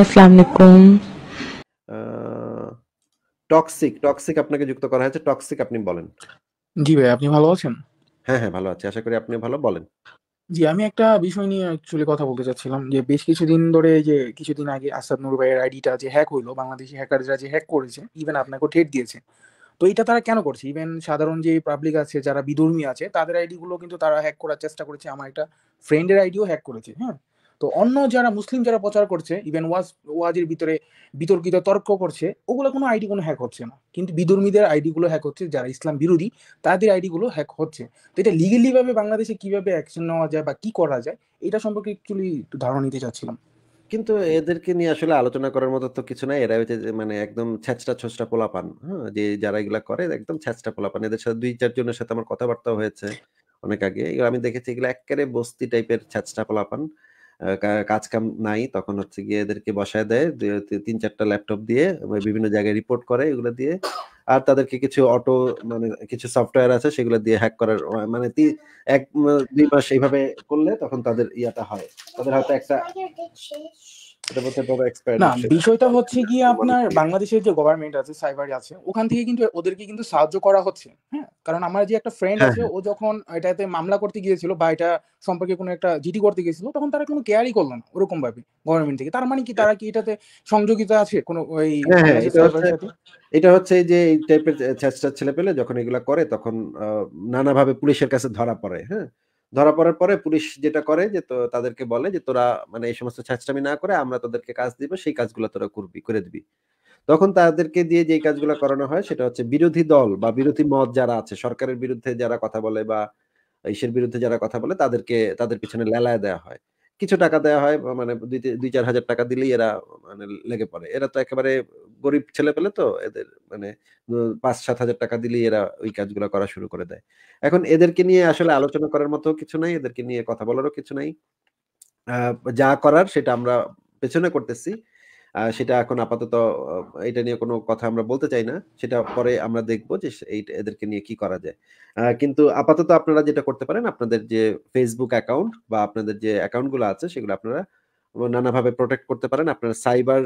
আসসালামাইকুম toxic toxic আপনাকে যুক্ত করা হয়েছে টক্সিক আপনি বলেন জি ভাই আপনি ভালো আছেন হ্যাঁ হ্যাঁ ভালো আছি আশা করি আপনি ভালো বলেন জি আমি একটা বিষয় নিয়ে অ্যাকচুয়ালি কথা বলতে চাচ্ছিলাম যে বেশ কিছুদিন ধরে যে কিছুদিন আগে আসাদ নুর ভাইয়ের আইডিটা যে হ্যাক হইলো বাংলাদেশি হ্যাকাররা যে হ্যাক করেছে ইভেন আপনাকে ঠেট দিয়েছে তো এটা তারা কেন করছে ইভেন সাধারণ যে পাবলিক আছে যারা বিধর্মী আছে তাদের আইডিগুলো কিন্তু তারা হ্যাক করার চেষ্টা করেছে আমার একটা ফ্রেন্ডের আইডিও হ্যাক করেছে হ্যাঁ তো অন্য যারা মুসলিম যারা প্রচার করছে ইভেন ওয়াজ ওয়াজের ভিতরে বিতর্কিত তর্ক করছে ওগুলো কোনো আইডি কোনো হ্যাক হচ্ছে না কিন্তু বিদর্মীদের আইডিগুলো হ্যাক হচ্ছে যারা ইসলাম বিরোধী তাদের আইডিগুলো হ্যাক হচ্ছে তো এটা লিগেলিভাবে বাংলাদেশে কিভাবে অ্যাকশন নেওয়া যায় বা কি করা যায় এটা সম্পর্কে অ্যাকচুয়ালি একটু ধারণা নিতে চাচ্ছিলাম কিন্তু এদেরকে নিয়ে আসলে আলোচনা করার মতো তো কিছু নাই এরা হচ্ছে মানে একদম ছ্যাচটা ছোচটা পোলাপান হ্যাঁ যে যারা এগুলা করে একদম ছ্যাচটা পোলাপান এদের সাথে দুই চারজনের সাথে আমার কথাবার্তা হয়েছে অনেক আগে এগুলো আমি দেখেছি এগুলো একেবারে বস্তি টাইপের ছ্যাচটা পোলাপান কাজ কাম নাই তখন হচ্ছে গিয়ে এদেরকে বসায় দেয় তিন চারটা ল্যাপটপ দিয়ে বিভিন্ন জায়গায় রিপোর্ট করে এগুলো দিয়ে আর তাদেরকে কিছু অটো মানে কিছু সফটওয়্যার আছে সেগুলো দিয়ে হ্যাক করার মানে এক দুই মাস এইভাবে করলে তখন তাদের ইয়াটা হয় তাদের হয়তো একটা না বিষয়টা হচ্ছে কি আপনার বাংলাদেশের যে গভর্নমেন্ট আছে সাইবার আছে ওখান থেকে কিন্তু ওদেরকে কিন্তু সাহায্য করা হচ্ছে হ্যাঁ কারণ আমার যে একটা ফ্রেন্ড হ্যাঁ, আছে হ্যাঁ। ও যখন এটাতে মামলা করতে গিয়েছিল বা এটা সম্পর্কে কোনো একটা জিডি করতে গিয়েছিল তখন তারা কোনো কেয়ারই করলো না ওরকম ভাবে গভর্নমেন্ট থেকে তার মানে কি তারা কি এটাতে সংযোগিতা আছে কোনো ওই হ্যাঁ, এটা হচ্ছে যে এই টাইপের চেষ্টা ছেলে পেলে যখন এগুলা করে তখন নানাভাবে পুলিশের কাছে ধরা পড়ে হ্যাঁ ধরা পড়ার পরে পুলিশ যেটা করে যে তো তাদেরকে বলে যে তোরা মানে এই সমস্ত ছ্যাঁচটামি না করে আমরা তাদেরকে কাজ দিব সেই কাজগুলো তোরা করবি করে দিবি তখন তাদেরকে দিয়ে যে কাজগুলো করানো হয় সেটা হচ্ছে বিরোধী দল বা বিরোধী মত যারা আছে সরকারের বিরুদ্ধে যারা কথা বলে বা ঈশ্বর বিরুদ্ধে যারা কথা বলে তাদেরকে তাদের পিছনে লেলায় দেওয়া হয় কিছু টাকা দেওয়া হয় মানে দুই চার হাজার টাকা দিলেই এরা মানে লেগে পড়ে এরা তো একেবারে গরিব ছেলে পেলে তো এদের মানে পাঁচ সাত হাজার টাকা দিলেই এরা ওই কাজগুলো করা শুরু করে দেয় এখন এদেরকে নিয়ে আসলে আলোচনা করার মতো কিছু নাই এদেরকে নিয়ে কথা বলারও কিছু নাই যা করার সেটা আমরা পেছনে করতেছি সেটা এখন আপাতত এটা নিয়ে কোনো কথা আমরা বলতে চাই না সেটা পরে আমরা দেখব যে এই এদেরকে নিয়ে কি করা যায় কিন্তু আপাতত আপনারা যেটা করতে পারেন আপনাদের যে ফেসবুক অ্যাকাউন্ট বা আপনাদের যে অ্যাকাউন্টগুলো আছে সেগুলো আপনারা নানাভাবে প্রোটেক্ট করতে পারেন আপনার সাইবার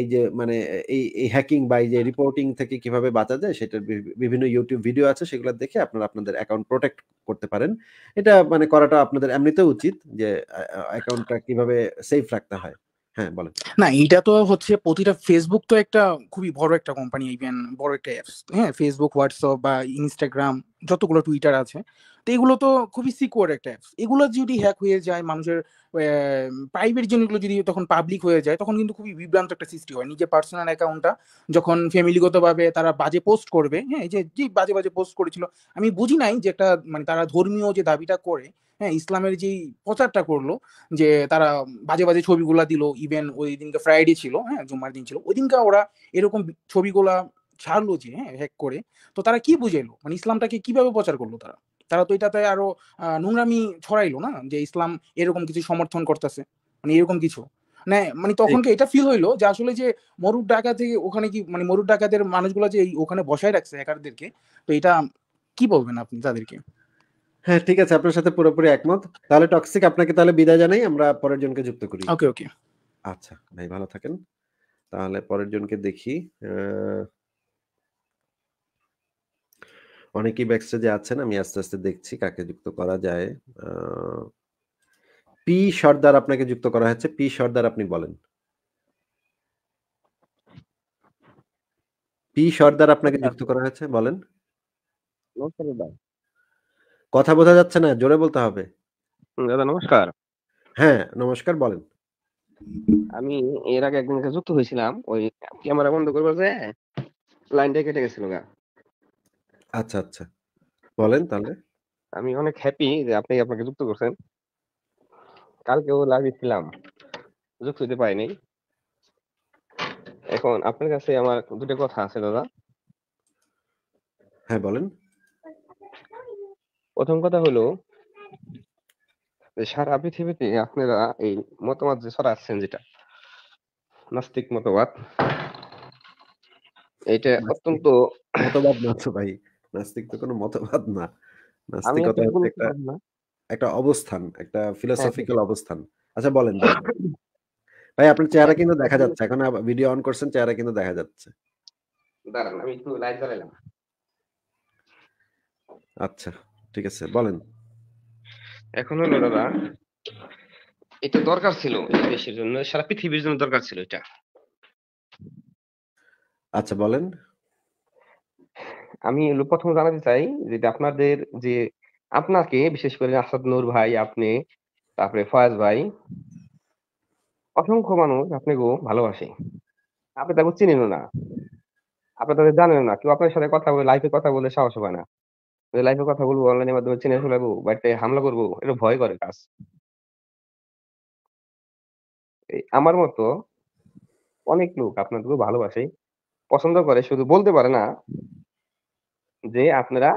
এই যে মানে এই এই হ্যাকিং বা এই যে রিপোর্টিং থেকে কিভাবে বাঁচা যায় সেটার বিভিন্ন ইউটিউব ভিডিও আছে সেগুলো দেখে আপনারা আপনাদের অ্যাকাউন্ট প্রোটেক্ট করতে পারেন এটা মানে করাটা আপনাদের এমনিতেও উচিত যে অ্যাকাউন্টটা কিভাবে সেফ রাখতে হয় হ্যাঁ বলেন না এটা তো হচ্ছে প্রতিটা ফেসবুক তো একটা খুবই বড় একটা কোম্পানি ইভেন বড় একটা অ্যাপস হ্যাঁ ফেসবুক হোয়াটসঅ্যাপ বা ইনস্টাগ্রাম যতগুলো টুইটার আছে তো এগুলো তো খুবই সিকিউর একটা অ্যাপস এগুলো যদি হ্যাক হয়ে যায় মানুষের প্রাইভেট জিনিসগুলো যদি তখন পাবলিক হয়ে যায় তখন কিন্তু খুবই বিভ্রান্ত একটা সৃষ্টি হয় নিজের পার্সোনাল অ্যাকাউন্টটা যখন ফ্যামিলিগতভাবে তারা বাজে পোস্ট করবে হ্যাঁ এই যে যে বাজে বাজে পোস্ট করেছিল আমি বুঝি নাই যে একটা মানে তারা ধর্মীয় যে দাবিটা করে হ্যাঁ ইসলামের যেই প্রচারটা করলো যে তারা বাজে বাজে ছবিগুলা দিল ইভেন ওই দিনকে ফ্রাইডে ছিল হ্যাঁ জুম্মার দিন ছিল ওই দিনকে ওরা এরকম ছবিগুলা ছাড়লো যে হ্যাঁ হ্যাক করে তো তারা কি বুঝাইলো মানে ইসলামটাকে কিভাবে প্রচার করলো তারা তারা তো এটাতে আরো নোংরামি ছড়াইলো না যে ইসলাম এরকম কিছু সমর্থন করতেছে মানে এরকম কিছু না মানে, মানে তখন কি এটা ফিল হইলো যে আসলে যে মরুর ডাকা থেকে ওখানে কি মানে মরুর ডাকাতের মানুষগুলো যে ওখানে বসায় রাখছে একারদেরকে তো এটা কি বলবেন আপনি তাদেরকে হ্যাঁ ঠিক আছে আপনার সাথে পুরোপুরি একমত তাহলে টক্সিক আপনাকে তাহলে বিদায় জানাই আমরা পরের জনকে যুক্ত করি ওকে ওকে আচ্ছা ভাই ভালো থাকেন তাহলে পরের জনকে দেখি আহ অনেকেই ব্যাকস্টেজে আছেন আমি আস্তে আস্তে দেখছি কাকে যুক্ত করা যায় পি সর্দার আপনাকে যুক্ত করা হয়েছে পি সর্দার আপনি বলেন পি সর্দার আপনাকে যুক্ত করা হয়েছে বলেন কথা বোঝা যাচ্ছে না জোরে বলতে হবে দাদা নমস্কার হ্যাঁ নমস্কার বলেন আমি এর আগে একদিন যুক্ত হয়েছিলাম ওই ক্যামেরা বন্ধ করবো যে লাইনটা কেটে গেছিল গা আচ্ছা, আচ্ছা। বলেন তাহলে। আমি অনেক হ্যাপি যে আপনি আপনাকে যুক্ত করছেন। কালকেও লাগিয়েছিলাম। যুক্ত হইতে পারিনি। এখন আপনার কাছে আমার দুটো কথা আছে দাদা। হ্যাঁ, বলেন। প্রথম কথা হলো যে সারা পৃথিবীতে আপনারা এই মতামত যে ছড়াচ্ছেন যেটা নাস্তিক মতবাদ এটা অত্যন্ত মতবাদ না ভাই। নাস্তিক তো কোনো মতবাদ না নাস্তিকতা একটা একটা অবস্থান একটা ফিলোসফিক্যাল হ্যাঁ। অবস্থান আচ্ছা বলেন ভাই আপনার চেহারা হ্যাঁ, কিন্তু হ্যাঁ, দেখা যাচ্ছে এখন ভিডিও অন করছেন চেহারা কিন্তু দেখা যাচ্ছে দাঁড়ান আমি একটু লাইট আচ্ছা ঠিক আছে বলেন এখন হলো দাদা এটা দরকার ছিল দেশের জন্য সারা পৃথিবীর জন্য দরকার ছিল এটা আচ্ছা বলেন আমি প্রথমে জানাতে চাই যে আপনাদের যে আপনাকে বিশেষ করে আসাদ নূর ভাই আপনি তারপরে ফয়াজ ভাই অসংখ্য মানুষ আপনাকে ভালোবাসে আপনি তাকে চিনেন না আপনি তাদের জানেন না কেউ আপনার সাথে কথা বলে লাইফে কথা বলে সাহস হয় না লাইফে কথা বলবো অনলাইনের মাধ্যমে চিনে ফেলাবো বাড়িতে হামলা করবো এটা ভয় করে কাজ আমার মতো অনেক লোক আপনাদেরকে ভালোবাসে পছন্দ করে শুধু বলতে পারে না যে আপনারা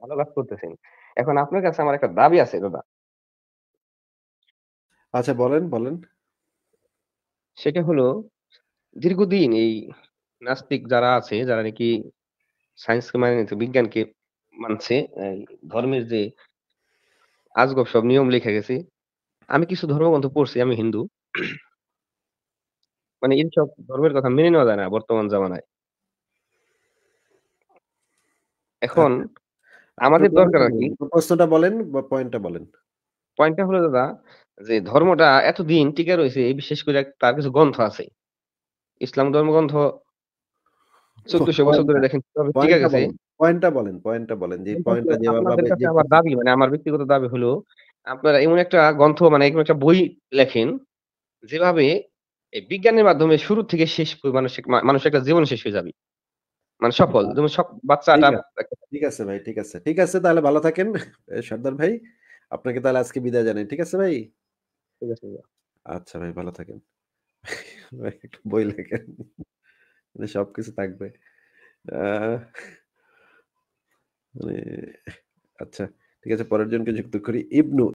ভালো কাজ করতেছেন এখন আপনার কাছে আমার একটা দাবি আছে দাদা আচ্ছা বলেন বলেন সেটা হলো দীর্ঘদিন এই নাস্তিক যারা আছে যারা নাকি সায়েন্সকে মানে বিজ্ঞানকে মানছে ধর্মের যে আজগব সব নিয়ম লেখা গেছে আমি কিছু ধর্মগ্রন্থ পড়ছি আমি হিন্দু মানে এইসব ধর্মের কথা মেনে নেওয়া যায় না বর্তমান জামানায় এখন হ্যাঁ। আমাদের দরকার কি প্রশ্নটা বলেন বা পয়েন্টটা বলেন পয়েন্টটা হলো দাদা যে ধর্মটা এতদিন টিকে রয়েছে বিশেষ করে তার কিছু গ্রন্থ আছে ইসলাম ধর্ম গ্রন্থ চোদ্দশো বছর ধরে দেখেন ঠিক আছে পয়েন্টটা বলেন পয়েন্টটা বলেন যে পয়েন্টটা যেভাবে আমার দাবি মানে আমার ব্যক্তিগত দাবি হলো আপনারা এমন একটা গ্রন্থ মানে এমন একটা বই লেখেন যেভাবে বিজ্ঞানের মাধ্যমে শুরু থেকে শেষ মানুষ মানুষের একটা জীবন শেষ হয়ে যাবে মানে সফল যেমন হ্যাঁ। বাচ্চাটা ঠিক আছে ভাই ঠিক আছে ঠিক আছে তাহলে ভালো থাকেন সর্দার ভাই আপনাকে তাহলে আজকে বিদায় জানাই ঠিক আছে ভাই ঠিক আছে আচ্ছা ভাই ভালো থাকেন একটু বই লেখেন মানে সবকিছু থাকবে মানে আচ্ছা ঠিক আছে পরের জনকে যুক্ত করি ইবনু